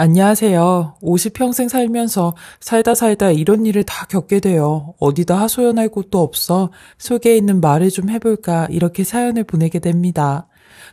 안녕하세요. 50평생 살면서 살다 살다 이런 일을 다 겪게 돼요. 어디다 하소연할 곳도 없어 속에 있는 말을 좀 해볼까 이렇게 사연을 보내게 됩니다.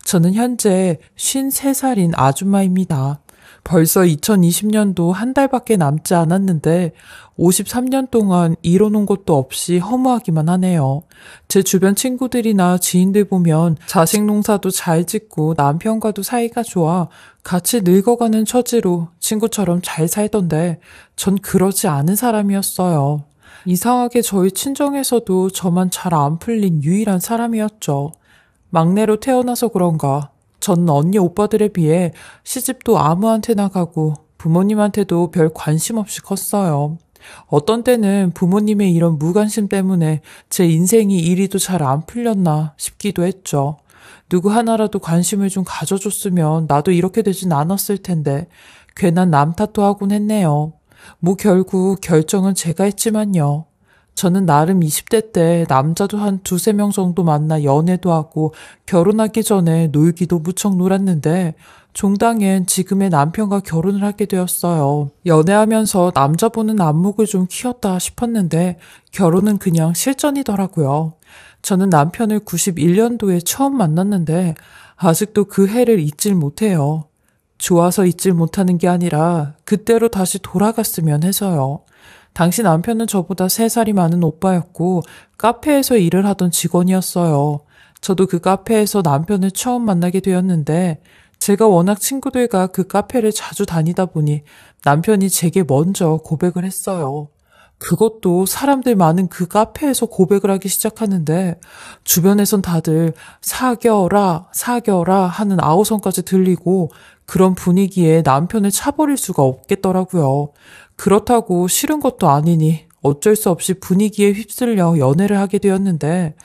저는 현재 53살인 아줌마입니다. 벌써 2020년도 한 달밖에 남지 않았는데 53년 동안 이뤄놓은 것도 없이 허무하기만 하네요. 제 주변 친구들이나 지인들 보면 자식 농사도 잘 짓고 남편과도 사이가 좋아 같이 늙어가는 처지로 친구처럼 잘 살던데 전 그러지 않은 사람이었어요. 이상하게 저희 친정에서도 저만 잘 안 풀린 유일한 사람이었죠. 막내로 태어나서 그런가 전 언니 오빠들에 비해 시집도 아무한테나 가고 부모님한테도 별 관심 없이 컸어요. 어떤 때는 부모님의 이런 무관심 때문에 제 인생이 이리도 잘 안 풀렸나 싶기도 했죠. 누구 하나라도 관심을 좀 가져줬으면 나도 이렇게 되진 않았을 텐데 괜한 남 탓도 하곤 했네요. 뭐 결국 결정은 제가 했지만요. 저는 나름 20대 때 남자도 한 두세 명 정도 만나 연애도 하고 결혼하기 전에 놀기도 무척 놀았는데 종당엔 지금의 남편과 결혼을 하게 되었어요. 연애하면서 남자 보는 안목을 좀 키웠다 싶었는데 결혼은 그냥 실전이더라고요. 저는 남편을 91년도에 처음 만났는데 아직도 그 해를 잊질 못해요. 좋아서 잊질 못하는 게 아니라 그때로 다시 돌아갔으면 해서요. 당시 남편은 저보다 3살이 많은 오빠였고 카페에서 일을 하던 직원이었어요. 저도 그 카페에서 남편을 처음 만나게 되었는데 제가 워낙 친구들과 그 카페를 자주 다니다 보니 남편이 제게 먼저 고백을 했어요. 그것도 사람들 많은 그 카페에서 고백을 하기 시작하는데 주변에선 다들 사겨라, 사겨라 하는 아우성까지 들리고 그런 분위기에 남편을 차버릴 수가 없겠더라고요. 그렇다고 싫은 것도 아니니 어쩔 수 없이 분위기에 휩쓸려 연애를 하게 되었는데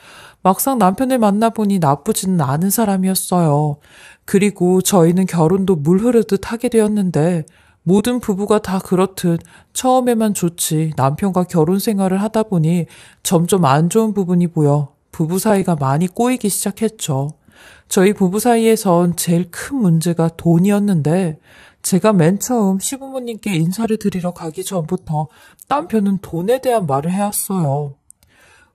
막상 남편을 만나보니 나쁘지는 않은 사람이었어요. 그리고 저희는 결혼도 물 흐르듯 하게 되었는데 모든 부부가 다 그렇듯 처음에만 좋지 남편과 결혼 생활을 하다 보니 점점 안 좋은 부분이 보여 부부 사이가 많이 꼬이기 시작했죠. 저희 부부 사이에선 제일 큰 문제가 돈이었는데 제가 맨 처음 시부모님께 인사를 드리러 가기 전부터 남편은 돈에 대한 말을 해왔어요.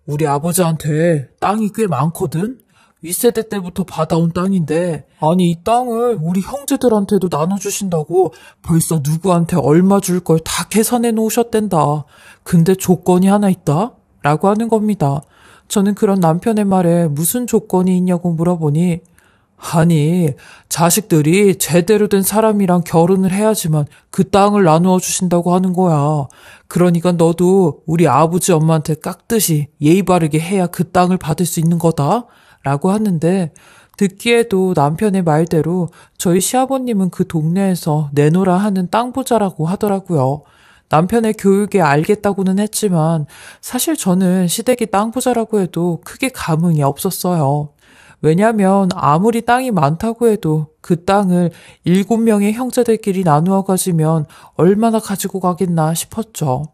우리 아버지한테 땅이 꽤 많거든? 2세대 때부터 받아온 땅인데 아니 이 땅을 우리 형제들한테도 나눠주신다고 벌써 누구한테 얼마 줄 걸 다 계산해 놓으셨댄다. 근데 조건이 하나 있다? 라고 하는 겁니다. 저는 그런 남편의 말에 무슨 조건이 있냐고 물어보니 아니, 자식들이 제대로 된 사람이랑 결혼을 해야지만 그 땅을 나누어 주신다고 하는 거야. 그러니까 너도 우리 아버지 엄마한테 깍듯이 예의 바르게 해야 그 땅을 받을 수 있는 거다. 라고 하는데 듣기에도 남편의 말대로 저희 시아버님은 그 동네에서 내놓으라 하는 땅 부자라고 하더라고요. 남편의 교육에 알겠다고는 했지만 사실 저는 시댁이 땅 부자라고 해도 크게 감흥이 없었어요. 왜냐면 아무리 땅이 많다고 해도 그 땅을 일곱 명의 형제들끼리 나누어 가지면 얼마나 가지고 가겠나 싶었죠.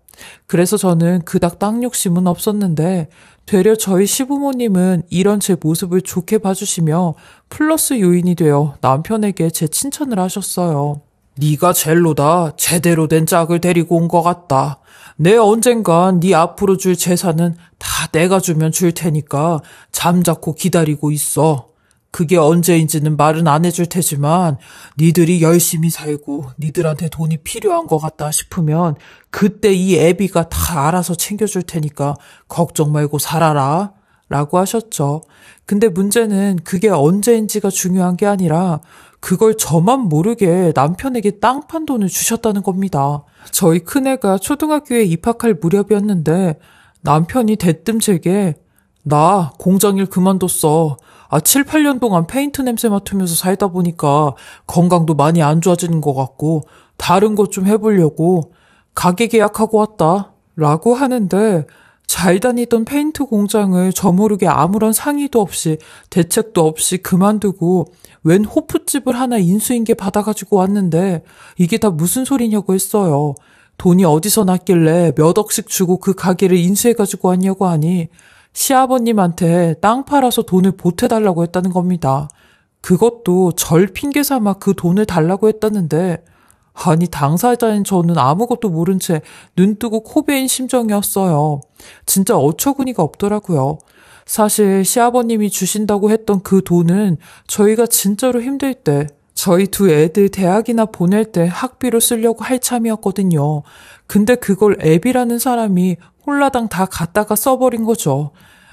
그래서 저는 그닥 땅 욕심은 없었는데 되려 저희 시부모님은 이런 제 모습을 좋게 봐주시며 플러스 요인이 되어 남편에게 제 칭찬을 하셨어요. 네가 젤로다. 제대로 된 짝을 데리고 온 것 같다. 내 언젠간 네 앞으로 줄 재산은 다 내가 주면 줄 테니까 잠자코 기다리고 있어. 그게 언제인지는 말은 안 해줄 테지만 니들이 열심히 살고 니들한테 돈이 필요한 것 같다 싶으면 그때 이 애비가 다 알아서 챙겨줄 테니까 걱정 말고 살아라 라고 하셨죠. 근데 문제는 그게 언제인지가 중요한 게 아니라 그걸 저만 모르게 남편에게 땅판 돈을 주셨다는 겁니다. 저희 큰애가 초등학교에 입학할 무렵이었는데 남편이 대뜸 제게 나 공장일 그만뒀어. 아, 7, 8년 동안 페인트 냄새 맡으면서 살다 보니까 건강도 많이 안 좋아지는 것 같고 다른 것 좀 해보려고 가게 계약하고 왔다. 라고 하는데 잘 다니던 페인트 공장을 저 모르게 아무런 상의도 없이 대책도 없이 그만두고 웬 호프집을 하나 인수인계 받아가지고 왔는데 이게 다 무슨 소리냐고 했어요. 돈이 어디서 났길래 몇 억씩 주고 그 가게를 인수해가지고 왔냐고 하니 시아버님한테 땅 팔아서 돈을 보태달라고 했다는 겁니다. 그것도 절 핑계 삼아 그 돈을 달라고 했다는데, 아니, 당사자인 저는 아무것도 모른 채 눈뜨고 코베인 심정이었어요. 진짜 어처구니가 없더라고요. 사실 시아버님이 주신다고 했던 그 돈은 저희가 진짜로 힘들 때 저희 두 애들 대학이나 보낼 때 학비로 쓰려고 할 참이었거든요. 근데 그걸 앱이라는 사람이 홀라당 다 갖다가 써버린 거죠.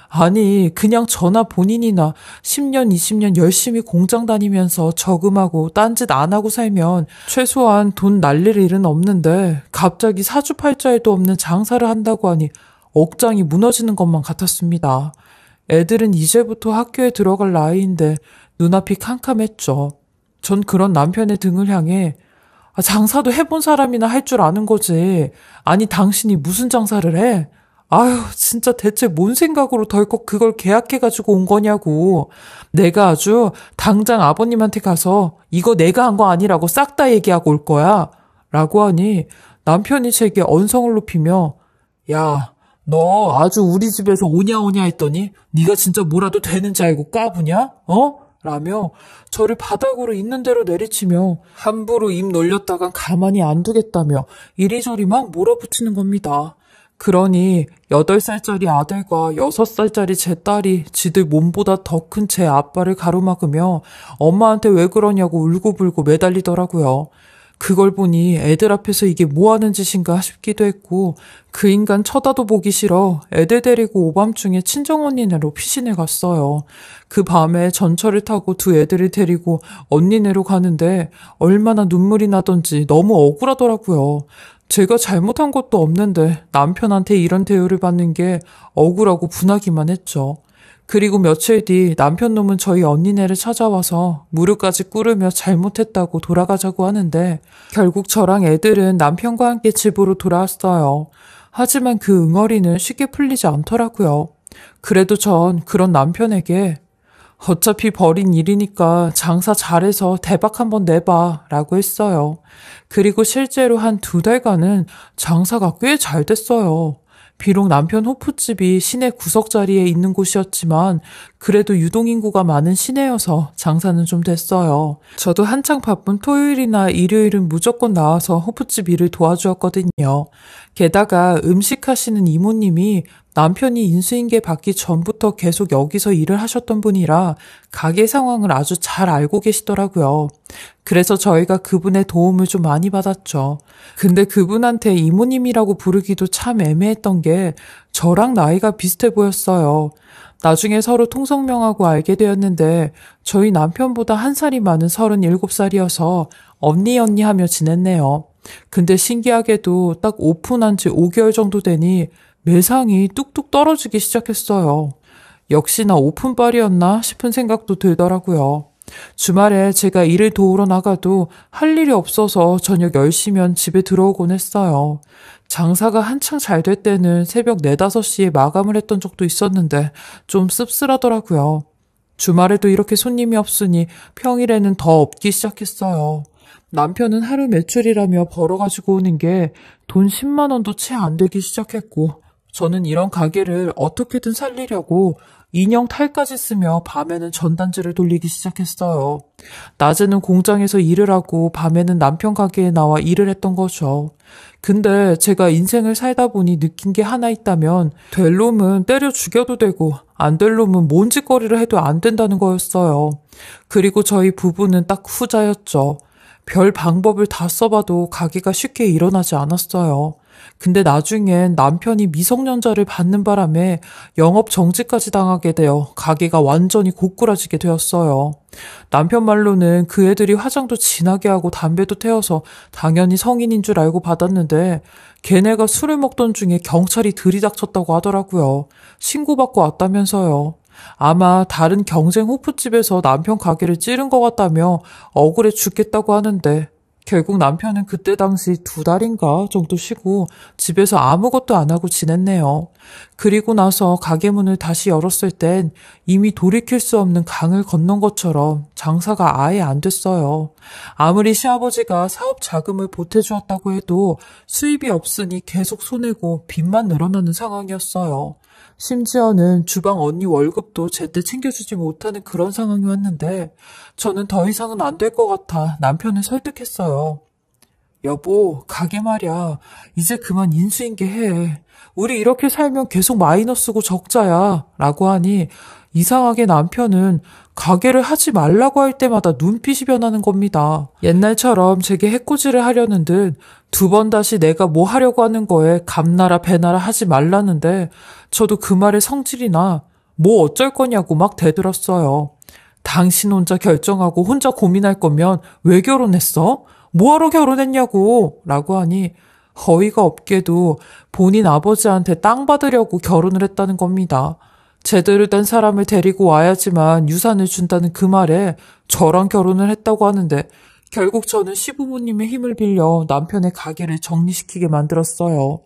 아니, 그냥 저나 본인이나 10년, 20년 열심히 공장 다니면서 저금하고 딴짓 안 하고 살면 최소한 돈 날릴 일은 없는데 갑자기 사주팔자에도 없는 장사를 한다고 하니 억장이 무너지는 것만 같았습니다. 애들은 이제부터 학교에 들어갈 나이인데 눈앞이 캄캄했죠. 전 그런 남편의 등을 향해 아, 장사도 해본 사람이나 할 줄 아는 거지. 아니 당신이 무슨 장사를 해? 아유, 진짜 대체 뭔 생각으로 덜컥 그걸 계약해가지고 온 거냐고. 내가 아주 당장 아버님한테 가서 이거 내가 한 거 아니라고 싹 다 얘기하고 올 거야. 라고 하니 남편이 제게 언성을 높이며, 야, 너 아주 우리 집에서 오냐오냐 했더니 네가 진짜 뭐라도 되는지 알고 까부냐? 어? 라며 저를 바닥으로 있는 대로 내리치며 함부로 입 놀렸다간 가만히 안 두겠다며 이리저리 막 몰아붙이는 겁니다. 그러니 8살짜리 아들과 6살짜리 제 딸이 지들 몸보다 더 큰 제 아빠를 가로막으며 엄마한테 왜 그러냐고 울고불고 매달리더라고요. 그걸 보니 애들 앞에서 이게 뭐 하는 짓인가 싶기도 했고, 그 인간 쳐다도 보기 싫어 애들 데리고 오밤중에 친정언니네로 피신해 갔어요. 그 밤에 전철을 타고 두 애들을 데리고 언니네로 가는데 얼마나 눈물이 나던지 너무 억울하더라고요. 제가 잘못한 것도 없는데 남편한테 이런 대우를 받는 게 억울하고 분하기만 했죠. 그리고 며칠 뒤 남편 놈은 저희 언니네를 찾아와서 무릎까지 꿇으며 잘못했다고 돌아가자고 하는데 결국 저랑 애들은 남편과 함께 집으로 돌아왔어요. 하지만 그 응어리는 쉽게 풀리지 않더라고요. 그래도 전 그런 남편에게 어차피 버린 일이니까 장사 잘해서 대박 한번 내봐 라고 했어요. 그리고 실제로 한 두 달간은 장사가 꽤 잘 됐어요. 비록 남편 호프집이 시내 구석자리에 있는 곳이었지만 그래도 유동인구가 많은 시내여서 장사는 좀 됐어요. 저도 한창 바쁜 토요일이나 일요일은 무조건 나와서 호프집 일을 도와주었거든요. 게다가 음식 하시는 이모님이 남편이 인수인계 받기 전부터 계속 여기서 일을 하셨던 분이라 가게 상황을 아주 잘 알고 계시더라고요. 그래서 저희가 그분의 도움을 좀 많이 받았죠. 근데 그분한테 이모님이라고 부르기도 참 애매했던 게 저랑 나이가 비슷해 보였어요. 나중에 서로 통성명하고 알게 되었는데 저희 남편보다 한 살이 많은 37살이어서 언니 언니 하며 지냈네요. 근데 신기하게도 딱 오픈한 지 5개월 정도 되니 매상이 뚝뚝 떨어지기 시작했어요. 역시나 오픈빨이었나 싶은 생각도 들더라고요. 주말에 제가 일을 도우러 나가도 할 일이 없어서 저녁 10시면 집에 들어오곤 했어요. 장사가 한창 잘 될 때는 새벽 4, 5시에 마감을 했던 적도 있었는데 좀 씁쓸하더라고요. 주말에도 이렇게 손님이 없으니 평일에는 더 없기 시작했어요. 남편은 하루 매출이라며 벌어가지고 오는 게 돈 10만 원도 채 안 되기 시작했고 저는 이런 가게를 어떻게든 살리려고 인형 탈까지 쓰며 밤에는 전단지를 돌리기 시작했어요. 낮에는 공장에서 일을 하고 밤에는 남편 가게에 나와 일을 했던 거죠. 근데 제가 인생을 살다 보니 느낀 게 하나 있다면 될 놈은 때려 죽여도 되고 안 될 놈은 뭔 짓거리를 해도 안 된다는 거였어요. 그리고 저희 부부는 딱 후자였죠. 별 방법을 다 써봐도 가게가 쉽게 일어나지 않았어요. 근데 나중엔 남편이 미성년자를 받는 바람에 영업 정지까지 당하게 되어 가게가 완전히 고꾸라지게 되었어요. 남편 말로는 그 애들이 화장도 진하게 하고 담배도 태워서 당연히 성인인 줄 알고 받았는데 걔네가 술을 먹던 중에 경찰이 들이닥쳤다고 하더라고요. 신고받고 왔다면서요. 아마 다른 경쟁 호프집에서 남편 가게를 찌른 것 같다며 억울해 죽겠다고 하는데 결국 남편은 그때 당시 두 달인가 정도 쉬고 집에서 아무것도 안 하고 지냈네요. 그리고 나서 가게 문을 다시 열었을 땐 이미 돌이킬 수 없는 강을 건넌 것처럼 장사가 아예 안 됐어요. 아무리 시아버지가 사업 자금을 보태주었다고 해도 수입이 없으니 계속 손해고 빚만 늘어나는 상황이었어요. 심지어는 주방 언니 월급도 제때 챙겨주지 못하는 그런 상황이 왔는데 저는 더 이상은 안 될 것 같아 남편을 설득했어요. 여보, 가게 말이야. 이제 그만 인수인계 해. 우리 이렇게 살면 계속 마이너스고 적자야. 라고 하니 이상하게 남편은 가게를 하지 말라고 할 때마다 눈빛이 변하는 겁니다. 옛날처럼 제게 해코지를 하려는 듯 두 번 다시 내가 뭐 하려고 하는 거에 감나라 배나라 하지 말라는데 저도 그 말의 성질이나 뭐 어쩔 거냐고 막 대들었어요. 당신 혼자 결정하고 혼자 고민할 거면 왜 결혼했어? 뭐하러 결혼했냐고 라고 하니 거의가 없게도 본인 아버지한테 땅 받으려고 결혼을 했다는 겁니다. 제대로 된 사람을 데리고 와야지만 유산을 준다는 그 말에 저랑 결혼을 했다고 하는데 결국 저는 시부모님의 힘을 빌려 남편의 가게를 정리시키게 만들었어요.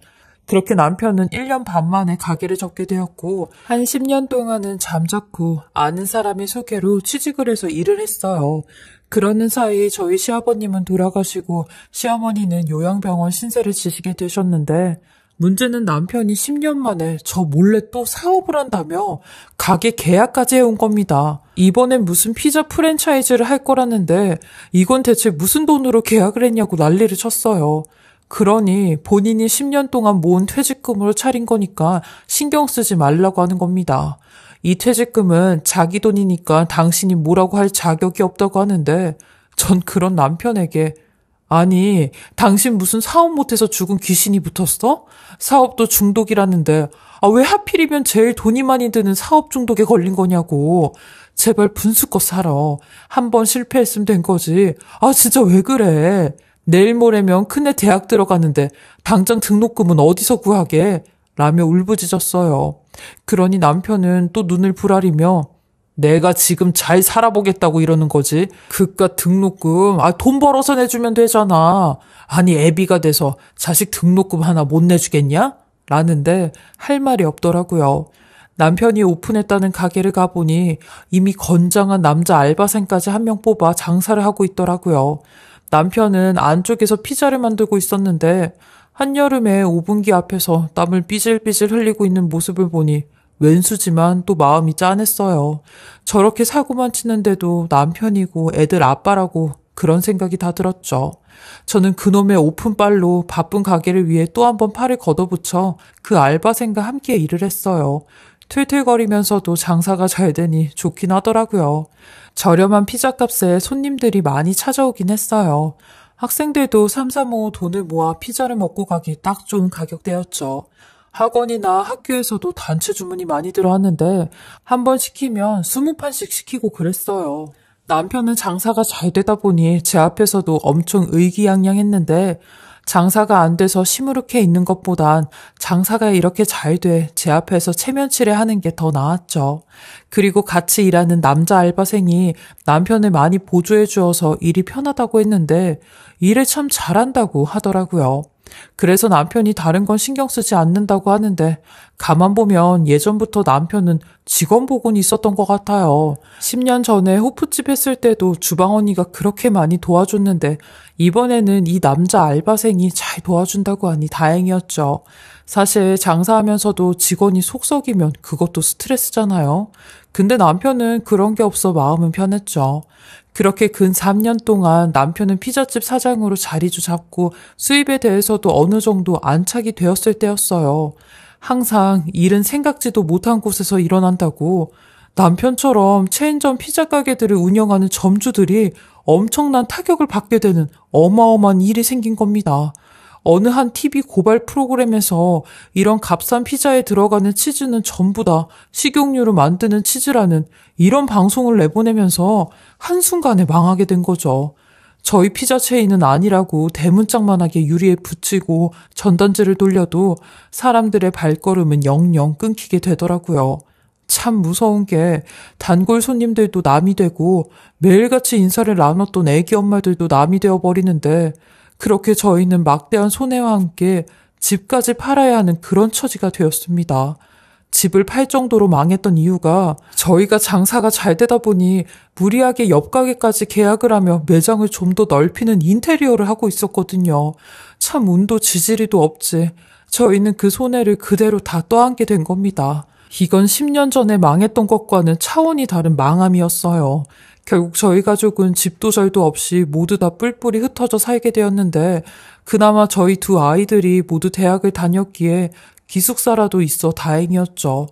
그렇게 남편은 1년 반 만에 가게를 접게 되었고 한 10년 동안은 잠자코 아는 사람의 소개로 취직을 해서 일을 했어요. 그러는 사이 저희 시아버님은 돌아가시고 시어머니는 요양병원 신세를 지시게 되셨는데 문제는 남편이 10년 만에 저 몰래 또 사업을 한다며 가게 계약까지 해온 겁니다. 이번엔 무슨 피자 프랜차이즈를 할 거라는데 이건 대체 무슨 돈으로 계약을 했냐고 난리를 쳤어요. 그러니 본인이 10년 동안 모은 퇴직금으로 차린 거니까 신경 쓰지 말라고 하는 겁니다. 이 퇴직금은 자기 돈이니까 당신이 뭐라고 할 자격이 없다고 하는데 전 그런 남편에게 아니, 당신 무슨 사업 못해서 죽은 귀신이 붙었어? 사업도 중독이라는데, 아, 왜 하필이면 제일 돈이 많이 드는 사업 중독에 걸린 거냐고. 제발 분수껏 살아. 한번 실패했으면 된 거지. 아, 진짜 왜 그래. 내일 모레면 큰애 대학 들어가는데 당장 등록금은 어디서 구하게? 라며 울부짖었어요. 그러니 남편은 또 눈을 부라리며 내가 지금 잘 살아보겠다고 이러는 거지. 그깟 등록금, 아, 돈 벌어서 내주면 되잖아. 아니, 애비가 돼서 자식 등록금 하나 못 내주겠냐? 라는데 할 말이 없더라고요. 남편이 오픈했다는 가게를 가보니 이미 건장한 남자 알바생까지 한 명 뽑아 장사를 하고 있더라고요. 남편은 안쪽에서 피자를 만들고 있었는데 한여름에 오븐기 앞에서 땀을 삐질삐질 흘리고 있는 모습을 보니 왼수지만 또 마음이 짠했어요. 저렇게 사고만 치는데도 남편이고 애들 아빠라고 그런 생각이 다 들었죠. 저는 그놈의 오픈빨로 바쁜 가게를 위해 또 한 번 팔을 걷어붙여 그 알바생과 함께 일을 했어요. 틀틀거리면서도 장사가 잘 되니 좋긴 하더라고요. 저렴한 피자값에 손님들이 많이 찾아오긴 했어요. 학생들도 삼삼오오 돈을 모아 피자를 먹고 가기 딱 좋은 가격대였죠. 학원이나 학교에서도 단체 주문이 많이 들어왔는데 한 번 시키면 20판씩 시키고 그랬어요. 남편은 장사가 잘 되다 보니 제 앞에서도 엄청 의기양양했는데 장사가 안 돼서 시무룩해 있는 것보단 장사가 이렇게 잘 돼 제 앞에서 체면치레 하는 게 더 나았죠. 그리고 같이 일하는 남자 알바생이 남편을 많이 보조해 주어서 일이 편하다고 했는데 일을 참 잘한다고 하더라고요. 그래서 남편이 다른 건 신경 쓰지 않는다고 하는데 가만 보면 예전부터 남편은 직원 복원 있었던 것 같아요. 10년 전에 호프집 했을 때도 주방 언니가 그렇게 많이 도와줬는데 이번에는 이 남자 알바생이 잘 도와준다고 하니 다행이었죠. 사실 장사하면서도 직원이 속썩이면 그것도 스트레스잖아요. 근데 남편은 그런 게 없어 마음은 편했죠. 그렇게 근 3년 동안 남편은 피자집 사장으로 자리주 잡고 수입에 대해서도 어느 정도 안착이 되었을 때였어요. 항상 일은 생각지도 못한 곳에서 일어난다고 남편처럼 체인점 피자 가게들을 운영하는 점주들이 엄청난 타격을 받게 되는 어마어마한 일이 생긴 겁니다. 어느 한 TV 고발 프로그램에서 이런 값싼 피자에 들어가는 치즈는 전부 다 식용유로 만드는 치즈라는 이런 방송을 내보내면서 한순간에 망하게 된 거죠. 저희 피자 체인은 아니라고 대문짝만하게 유리에 붙이고 전단지를 돌려도 사람들의 발걸음은 영영 끊기게 되더라고요. 참 무서운 게 단골 손님들도 남이 되고 매일같이 인사를 나눴던 애기 엄마들도 남이 되어 버리는데 그렇게 저희는 막대한 손해와 함께 집까지 팔아야 하는 그런 처지가 되었습니다. 집을 팔 정도로 망했던 이유가 저희가 장사가 잘 되다 보니 무리하게 옆 가게까지 계약을 하며 매장을 좀 더 넓히는 인테리어를 하고 있었거든요. 참 운도 지지리도 없지. 저희는 그 손해를 그대로 다 떠안게 된 겁니다. 이건 10년 전에 망했던 것과는 차원이 다른 망함이었어요. 결국 저희 가족은 집도 절도 없이 모두 다 뿔뿔이 흩어져 살게 되었는데 그나마 저희 두 아이들이 모두 대학을 다녔기에 기숙사라도 있어 다행이었죠.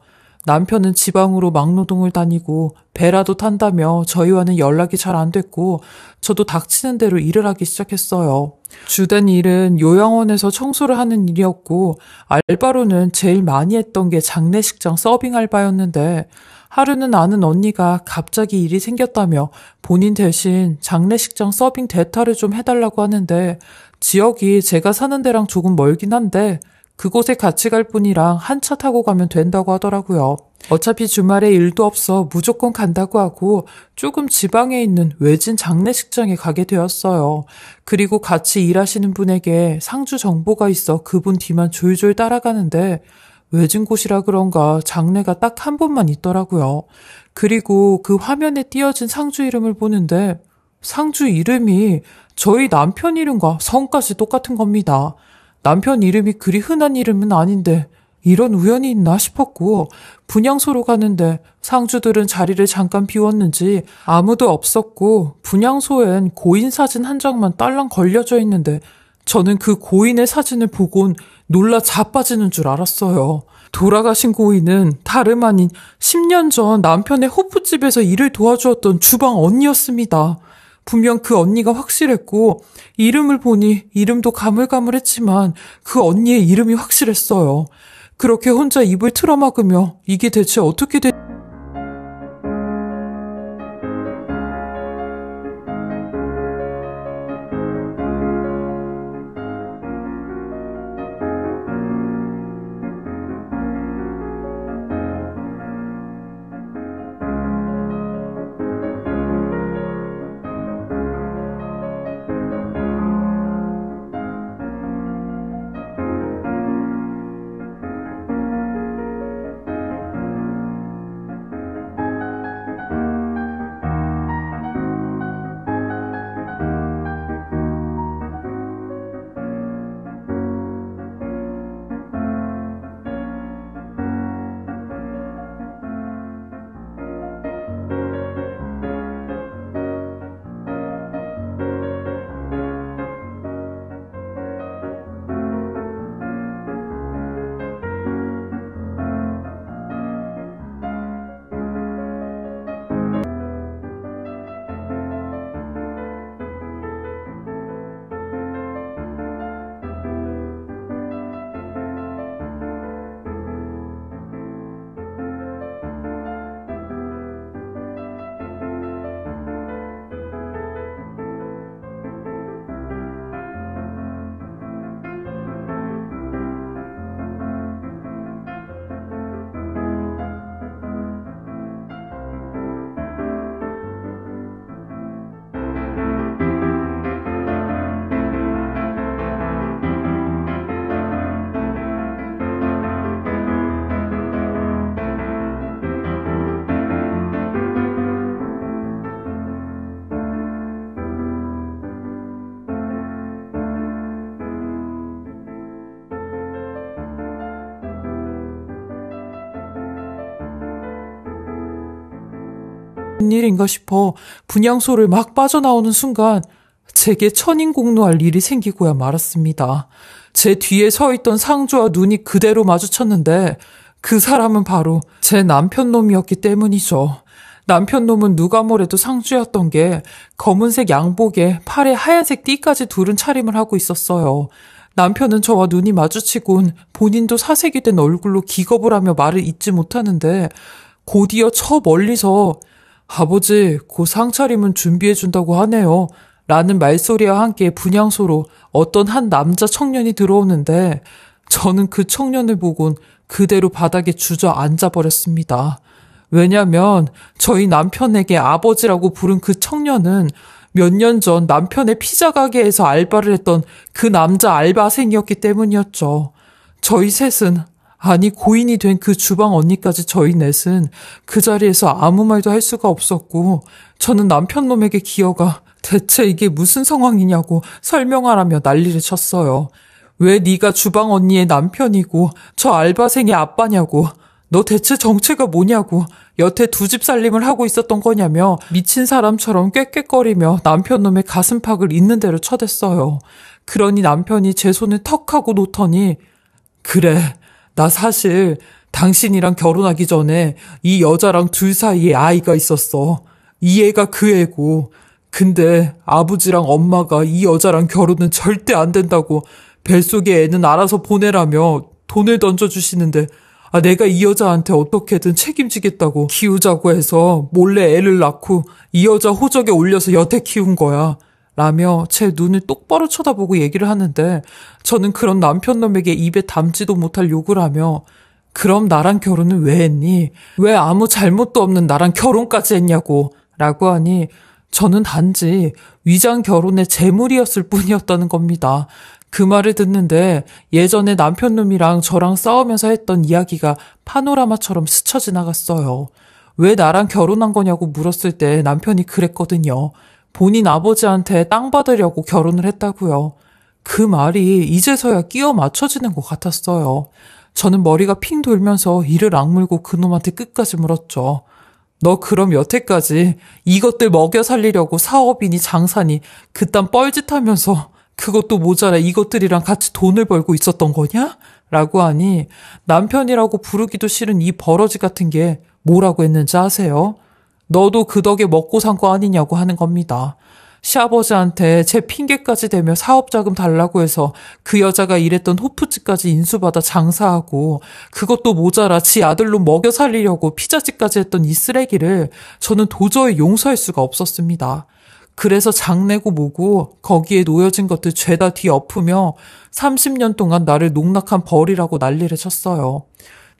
남편은 지방으로 막노동을 다니고 배라도 탄다며 저희와는 연락이 잘 안 됐고 저도 닥치는 대로 일을 하기 시작했어요. 주된 일은 요양원에서 청소를 하는 일이었고 알바로는 제일 많이 했던 게 장례식장 서빙 알바였는데 하루는 아는 언니가 갑자기 일이 생겼다며 본인 대신 장례식장 서빙 대타를 좀 해달라고 하는데 지역이 제가 사는 데랑 조금 멀긴 한데 그곳에 같이 갈 분이랑 한 차 타고 가면 된다고 하더라고요. 어차피 주말에 일도 없어 무조건 간다고 하고 조금 지방에 있는 외진 장례식장에 가게 되었어요. 그리고 같이 일하시는 분에게 상주 정보가 있어 그분 뒤만 졸졸 따라가는데 외진 곳이라 그런가 장례가 딱 한 번만 있더라고요. 그리고 그 화면에 띄어진 상주 이름을 보는데 상주 이름이 저희 남편 이름과 성까지 똑같은 겁니다. 남편 이름이 그리 흔한 이름은 아닌데 이런 우연이 있나 싶었고 분향소로 가는데 상주들은 자리를 잠깐 비웠는지 아무도 없었고 분향소엔 고인 사진 한 장만 딸랑 걸려져 있는데 저는 그 고인의 사진을 보곤 놀라 자빠지는 줄 알았어요. 돌아가신 고인은 다름 아닌 10년 전 남편의 호프집에서 일을 도와주었던 주방 언니였습니다. 분명 그 언니가 확실했고, 이름을 보니 이름도 가물가물했지만 그 언니의 이름이 확실했어요. 그렇게 혼자 입을 틀어막으며 이게 대체 어떻게 된... 되... 일인가 싶어 분향소를 막 빠져나오는 순간 제게 천인공노할 일이 생기고야 말았습니다. 제 뒤에 서 있던 상주와 눈이 그대로 마주쳤는데 그 사람은 바로 제 남편놈이었기 때문이죠. 남편놈은 누가 뭐래도 상주였던 게 검은색 양복에 팔에 하얀색 띠까지 두른 차림을 하고 있었어요. 남편은 저와 눈이 마주치곤 본인도 사색이 된 얼굴로 기겁을 하며 말을 잇지 못하는데 곧이어 저 멀리서 아버지, 곧 상차림은 준비해준다고 하네요. 라는 말소리와 함께 분향소로 어떤 한 남자 청년이 들어오는데 저는 그 청년을 보곤 그대로 바닥에 주저앉아 버렸습니다. 왜냐면 저희 남편에게 아버지라고 부른 그 청년은 몇 년 전 남편의 피자 가게에서 알바를 했던 그 남자 알바생이었기 때문이었죠. 저희 셋은 아니 고인이 된 그 주방 언니까지 저희 넷은 그 자리에서 아무 말도 할 수가 없었고 저는 남편놈에게 기어가 대체 이게 무슨 상황이냐고 설명하라며 난리를 쳤어요. 왜 네가 주방 언니의 남편이고 저 알바생의 아빠냐고 너 대체 정체가 뭐냐고 여태 두 집 살림을 하고 있었던 거냐며 미친 사람처럼 꽥꽥거리며 남편놈의 가슴팍을 있는 대로 쳐댔어요. 그러니 남편이 제 손을 턱 하고 놓더니 그래 나 사실 당신이랑 결혼하기 전에 이 여자랑 둘 사이에 아이가 있었어. 이 애가 그 애고. 근데 아버지랑 엄마가 이 여자랑 결혼은 절대 안 된다고 뱃속에 애는 알아서 보내라며 돈을 던져주시는데 아, 내가 이 여자한테 어떻게든 책임지겠다고 키우자고 해서 몰래 애를 낳고 이 여자 호적에 올려서 여태 키운 거야. 라며 제 눈을 똑바로 쳐다보고 얘기를 하는데 저는 그런 남편놈에게 입에 담지도 못할 욕을 하며 그럼 나랑 결혼을 왜 했니? 왜 아무 잘못도 없는 나랑 결혼까지 했냐고 라고 하니 저는 단지 위장 결혼의 재물이었을 뿐이었다는 겁니다. 그 말을 듣는데 예전에 남편놈이랑 저랑 싸우면서 했던 이야기가 파노라마처럼 스쳐 지나갔어요. 왜 나랑 결혼한 거냐고 물었을 때 남편이 그랬거든요. 본인 아버지한테 땅 받으려고 결혼을 했다고요. 그 말이 이제서야 끼어 맞춰지는 것 같았어요. 저는 머리가 핑 돌면서 이를 악물고 그놈한테 끝까지 물었죠. 너 그럼 여태까지 이것들 먹여 살리려고 사업이니 장사니 그딴 뻘짓하면서 그것도 모자라 이것들이랑 같이 돈을 벌고 있었던 거냐? 라고 하니 남편이라고 부르기도 싫은 이 버러지 같은 게 뭐라고 했는지 아세요? 너도 그 덕에 먹고 산 거 아니냐고 하는 겁니다. 시아버지한테 제 핑계까지 대며 사업자금 달라고 해서 그 여자가 일했던 호프집까지 인수받아 장사하고 그것도 모자라 지 아들로 먹여 살리려고 피자집까지 했던 이 쓰레기를 저는 도저히 용서할 수가 없었습니다. 그래서 장내고 모고 거기에 놓여진 것들 죄다 뒤엎으며 30년 동안 나를 농락한 벌이라고 난리를 쳤어요.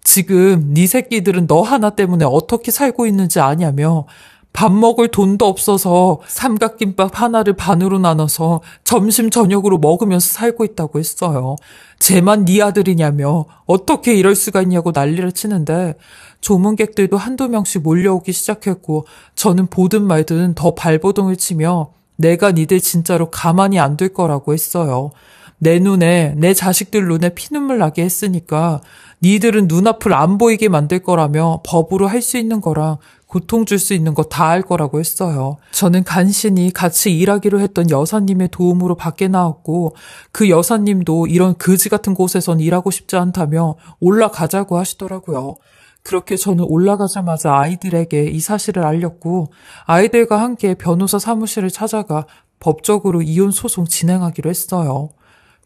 지금 네 새끼들은 너 하나 때문에 어떻게 살고 있는지 아냐며 밥 먹을 돈도 없어서 삼각김밥 하나를 반으로 나눠서 점심 저녁으로 먹으면서 살고 있다고 했어요. 쟤만 네 아들이냐며 어떻게 이럴 수가 있냐고 난리를 치는데 조문객들도 한두 명씩 몰려오기 시작했고 저는 보든 말든 더 발버둥을 치며 내가 니들 진짜로 가만히 안 둘 거라고 했어요. 내 눈에 내 자식들 눈에 피눈물 나게 했으니까 니들은 눈앞을 안 보이게 만들 거라며 법으로 할 수 있는 거랑 고통 줄 수 있는 거 다 할 거라고 했어요. 저는 간신히 같이 일하기로 했던 여사님의 도움으로 밖에 나왔고 그 여사님도 이런 그지 같은 곳에선 일하고 싶지 않다며 올라가자고 하시더라고요. 그렇게 저는 올라가자마자 아이들에게 이 사실을 알렸고 아이들과 함께 변호사 사무실을 찾아가 법적으로 이혼 소송 진행하기로 했어요.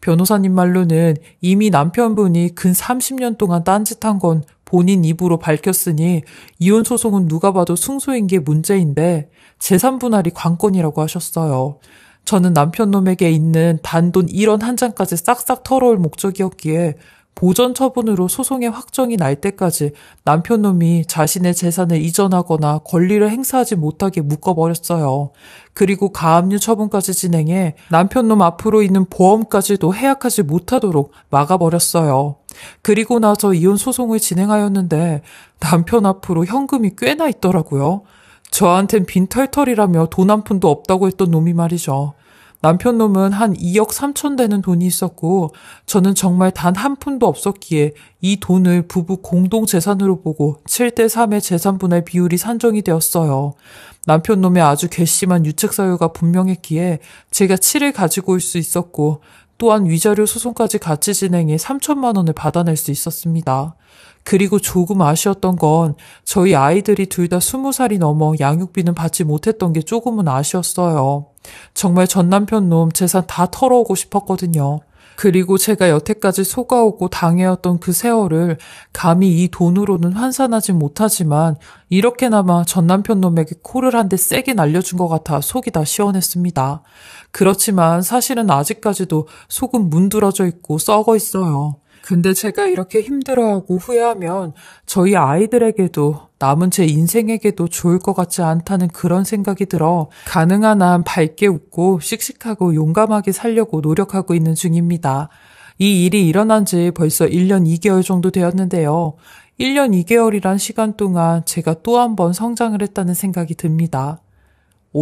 변호사님 말로는 이미 남편분이 근 30년 동안 딴짓한 건 본인 입으로 밝혔으니 이혼 소송은 누가 봐도 승소인 게 문제인데 재산 분할이 관건이라고 하셨어요. 저는 남편놈에게 있는 단돈 1원 한 장까지 싹싹 털어올 목적이었기에 보전 처분으로 소송의 확정이 날 때까지 남편 놈이 자신의 재산을 이전하거나 권리를 행사하지 못하게 묶어버렸어요. 그리고 가압류 처분까지 진행해 남편 놈 앞으로 있는 보험까지도 해약하지 못하도록 막아버렸어요. 그리고 나서 이혼 소송을 진행하였는데 남편 앞으로 현금이 꽤나 있더라고요. 저한텐 빈털털이라며 돈 한 푼도 없다고 했던 놈이 말이죠. 남편 놈은 한 2억 3천 되는 돈이 있었고 저는 정말 단 한 푼도 없었기에 이 돈을 부부 공동 재산으로 보고 7대 3의 재산 분할 비율이 산정이 되었어요. 남편 놈의 아주 괘씸한 유책 사유가 분명했기에 제가 7을 가지고 올 수 있었고 또한 위자료 소송까지 같이 진행해 3천만 원을 받아낼 수 있었습니다. 그리고 조금 아쉬웠던 건 저희 아이들이 둘 다 스무 살이 넘어 양육비는 받지 못했던 게 조금은 아쉬웠어요. 정말 전 남편 놈 재산 다 털어오고 싶었거든요. 그리고 제가 여태까지 속아오고 당해왔던 그 세월을 감히 이 돈으로는 환산하지 못하지만 이렇게나마 전 남편 놈에게 코를 한 대 세게 날려준 것 같아 속이 다 시원했습니다. 그렇지만 사실은 아직까지도 속은 문드러져 있고 썩어 있어요. 근데 제가 이렇게 힘들어하고 후회하면 저희 아이들에게도 남은 제 인생에게도 좋을 것 같지 않다는 그런 생각이 들어 가능한 한 밝게 웃고 씩씩하고 용감하게 살려고 노력하고 있는 중입니다. 이 일이 일어난 지 벌써 1년 2개월 정도 되었는데요. 1년 2개월이란 시간 동안 제가 또 한 번 성장을 했다는 생각이 듭니다.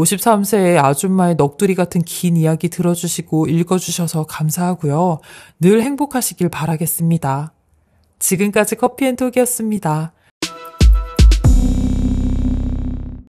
53세의 아줌마의 넋두리 같은 긴 이야기 들어주시고 읽어주셔서 감사하고요. 늘 행복하시길 바라겠습니다. 지금까지 커피앤톡이었습니다.